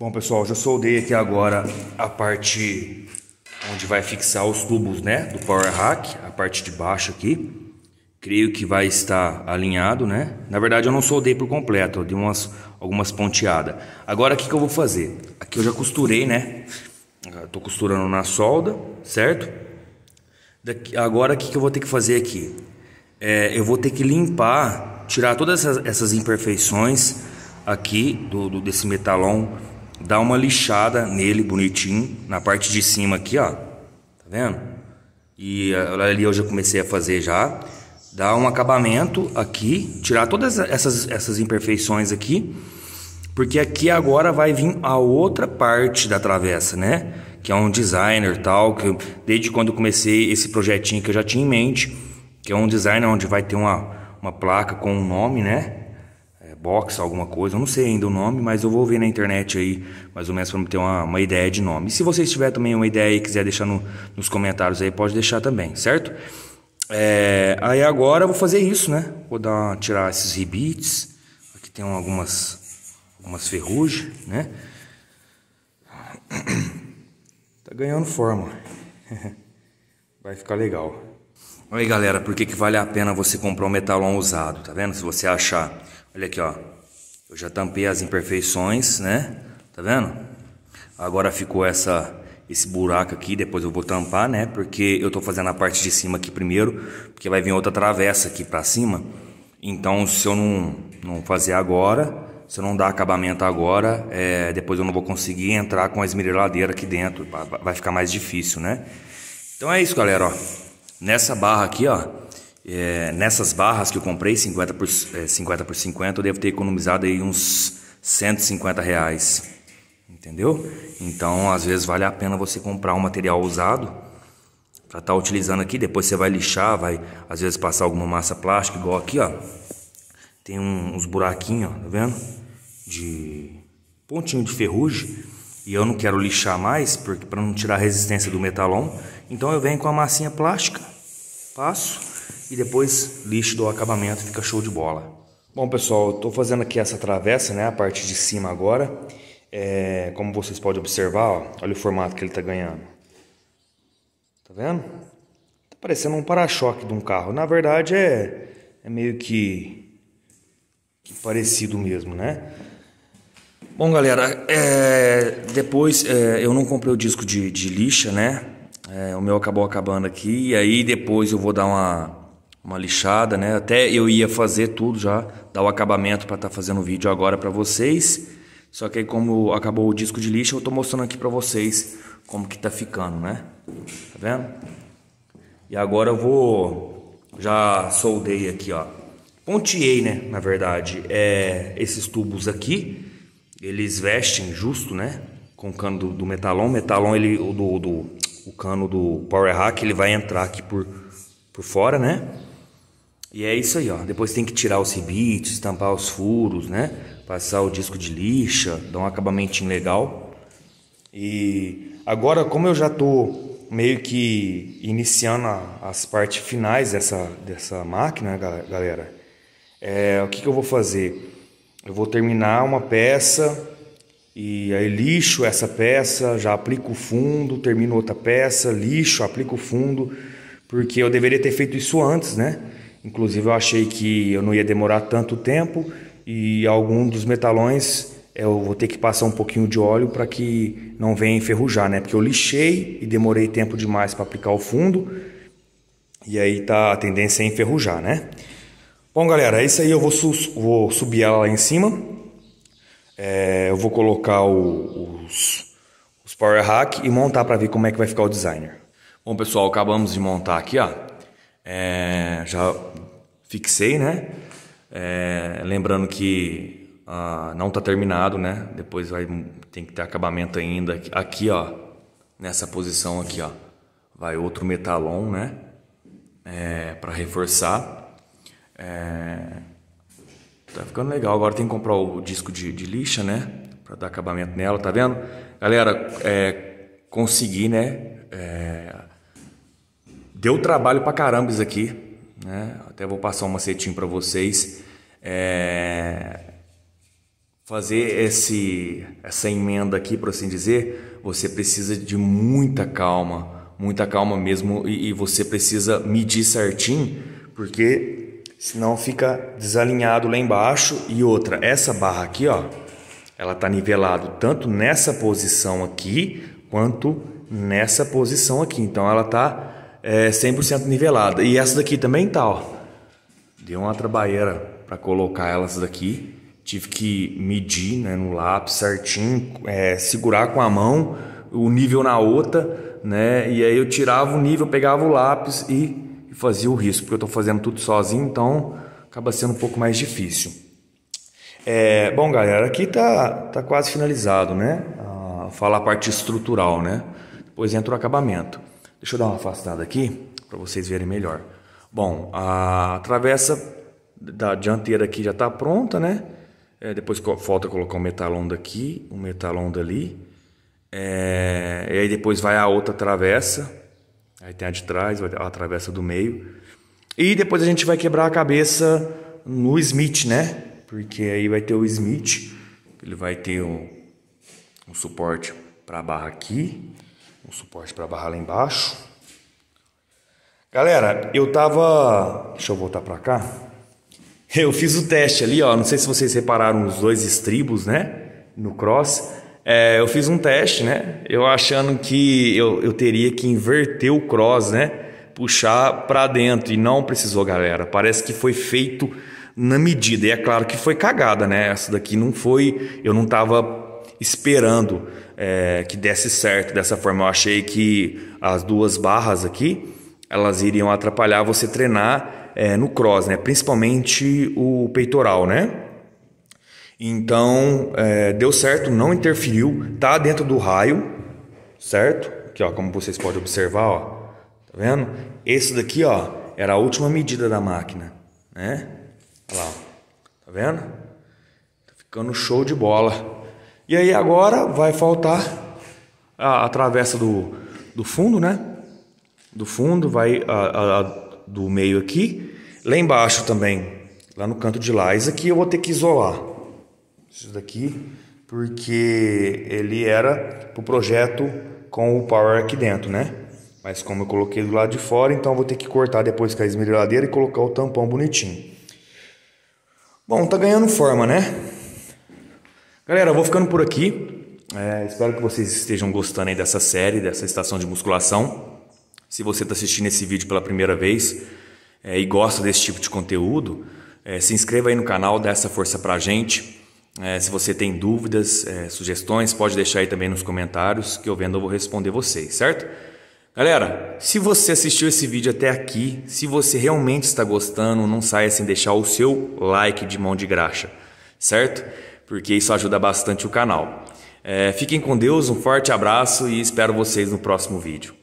Bom, pessoal, já soldei aqui agora a parte onde vai fixar os tubos, né, do power rack, a parte de baixo aqui. Creio que vai estar alinhado, né? Na verdade, eu não soldei por completo, eu dei umas algumas ponteadas. Agora, o que, que eu vou fazer? Aqui eu já costurei, né? Eu ah, tô costurando na solda, certo? Daqui, agora, o que, que eu vou ter que fazer aqui? É, eu vou ter que limpar, tirar todas essas, essas imperfeições aqui do, do desse metalon dá uma lixada nele bonitinho, na parte de cima aqui, ó. Tá vendo? E eh, ali eu já comecei a fazer já. Dá um acabamento aqui, tirar todas essas, essas imperfeições aqui. Porque aqui agora vai vir a outra parte da travessa, né? Que é um designer tal, que eu, desde quando eu comecei esse projetinho que eu já tinha em mente, que é um designer onde vai ter uma, uma placa com um nome, né? box, alguma coisa, eu não sei ainda o nome, mas eu vou ver na internet aí, mais ou menos para me ter uma, uma ideia de nome. E se vocês tiverem também uma ideia e quiser deixar no, nos comentários aí, pode deixar também, certo? É, aí agora eu vou fazer isso, né? Vou dar, tirar esses rebites, aqui tem algumas, algumas ferrugens, né? Tá ganhando forma. Vai ficar legal. Aí galera, por que, que vale a pena você comprar um metalon usado, tá vendo? Se você achar Olha aqui, ó. Eu já tampei as imperfeições, né? Tá vendo? Agora ficou essa esse buraco aqui, depois eu vou tampar, né? Porque eu tô fazendo a parte de cima aqui primeiro, porque vai vir outra travessa aqui pra cima. Então, se eu não, não fazer agora, se eu não dar acabamento agora, é, depois eu não vou conseguir entrar com a esmereladeira aqui dentro. Vai ficar mais difícil, né? Então é isso, galera, ó. Nessa barra aqui, ó, é, nessas barras que eu comprei, 50 por, é, 50 por 50, eu devo ter economizado aí uns 150 reais. Entendeu? Então, às vezes, vale a pena você comprar um material usado para estar tá utilizando aqui. Depois você vai lixar, vai, às vezes, passar alguma massa plástica, igual aqui, ó. Tem um, uns buraquinhos, ó, tá vendo? De pontinho de ferrugem. E eu não quero lixar mais, porque para não tirar a resistência do metalon. Então, eu venho com a massinha plástica, passo e depois lixo do acabamento, fica show de bola. Bom pessoal, estou fazendo aqui essa travessa, né, a parte de cima agora. É, como vocês podem observar, ó, olha o formato que ele está ganhando. Tá vendo? Tá parecendo um para-choque de um carro. Na verdade é, é meio que, que parecido mesmo, né? Bom, galera, é, depois é, eu não comprei o disco de, de lixa, né? É, o meu acabou acabando aqui. E aí depois eu vou dar uma, uma lixada, né? Até eu ia fazer tudo já, dar o acabamento para estar tá fazendo o vídeo agora para vocês. Só que aí como acabou o disco de lixa, eu tô mostrando aqui para vocês como que tá ficando, né? Tá vendo? E agora eu vou já soldei aqui, ó. Ponteei, né, na verdade, é esses tubos aqui, eles vestem justo, né? Com o cano do, do metalon, metalon ele o do, do o cano do power rack, ele vai entrar aqui por por fora, né? E é isso aí, ó. Depois tem que tirar os rebites, estampar os furos, né? Passar o disco de lixa, dar um acabamento legal. E agora, como eu já tô meio que iniciando a, as partes finais dessa, dessa máquina, né, galera, é, o que, que eu vou fazer? Eu vou terminar uma peça e aí lixo essa peça, já aplico o fundo, termino outra peça, lixo, aplico o fundo, porque eu deveria ter feito isso antes, né? Inclusive, eu achei que eu não ia demorar tanto tempo e algum dos metalões é, eu vou ter que passar um pouquinho de óleo para que não venha enferrujar, né? Porque eu lixei e demorei tempo demais para aplicar o fundo e aí tá a tendência a enferrujar, né? Bom, galera, é isso aí. Eu vou, su vou subir ela lá em cima. É, eu vou colocar o, os, os power hack e montar para ver como é que vai ficar o designer. Bom, pessoal, acabamos de montar aqui, ó. É, já fixei, né? É, lembrando que ah, não está terminado, né? Depois vai, tem que ter acabamento ainda. Aqui, ó, nessa posição aqui, ó, vai outro metalon, né? É, para reforçar. É, tá ficando legal. Agora tem que comprar o disco de, de lixa, né? Para dar acabamento nela, tá vendo? Galera, é, consegui, né? É, Deu trabalho pra caramba isso aqui, né? Até vou passar um macetinho para vocês. É... Fazer esse, essa emenda aqui, por assim dizer, você precisa de muita calma, muita calma mesmo, e, e você precisa medir certinho, porque senão fica desalinhado lá embaixo. E outra, essa barra aqui, ó, ela tá nivelado tanto nessa posição aqui quanto nessa posição aqui. Então ela tá é, 100% nivelada. E essa daqui também tá, ó. Deu uma trabalheira para colocar elas daqui. Tive que medir né, no lápis certinho, é, segurar com a mão o nível na outra, né? E aí eu tirava o nível, pegava o lápis e, fazia o risco, porque eu estou fazendo tudo sozinho, então acaba sendo um pouco mais difícil. É, bom, galera, aqui tá, tá quase finalizado, né? Ah, falar a parte estrutural, né? Depois entra o acabamento. Deixa eu dar uma afastada aqui para vocês verem melhor. Bom, a travessa da dianteira aqui já está pronta, né? É, depois falta colocar o metalon daqui, o metalon dali. É, e aí depois vai a outra travessa. Aí tem a de trás, a travessa do meio. E depois a gente vai quebrar a cabeça no Smith, né? Porque aí vai ter o Smith. Ele vai ter um, um suporte para a barra aqui o suporte para barrar lá embaixo. Galera, eu tava, deixa eu voltar para cá. Eu fiz o teste ali, ó, não sei se vocês repararam os dois estribos, né, no cross. É, eu fiz um teste, né, eu achando que eu, eu teria que inverter o cross, né, puxar para dentro e não precisou, galera. Parece que foi feito na medida. E é claro que foi cagada, né? Essa daqui não foi, eu não tava esperando é, que desse certo dessa forma. Eu achei que as duas barras aqui elas iriam atrapalhar você treinar é, no cross, né? Principalmente o peitoral, né? Então é, deu certo, não interferiu, tá dentro do raio, certo? Aqui, ó, como vocês podem observar, ó, tá vendo? Esse daqui, ó, era a última medida da máquina, né? Olha lá, ó. tá vendo? Tá ficando show de bola. E aí agora vai faltar a, a travessa do, do fundo, né? Do fundo, vai a, a, do meio aqui. Lá embaixo também, lá no canto de lá. Isso aqui eu vou ter que isolar. Isso daqui, porque ele era pro projeto com o power aqui dentro, né? Mas como eu coloquei do lado de fora, então vou ter que cortar depois com a esmerilhadeira e colocar o tampão bonitinho. Bom, tá ganhando forma, né? Galera, eu vou ficando por aqui. É, espero que vocês estejam gostando aí dessa série, dessa estação de musculação. Se você está assistindo esse vídeo pela primeira vez é, e gosta desse tipo de conteúdo, é, se inscreva aí no canal, dá essa força pra gente. É, se você tem dúvidas, é, sugestões, pode deixar aí também nos comentários que eu vendo eu vou responder vocês, certo? Galera, se você assistiu esse vídeo até aqui, se você realmente está gostando, não saia sem deixar o seu like de mão de graxa, certo? porque isso ajuda bastante o canal. É, fiquem com Deus, um forte abraço e espero vocês no próximo vídeo.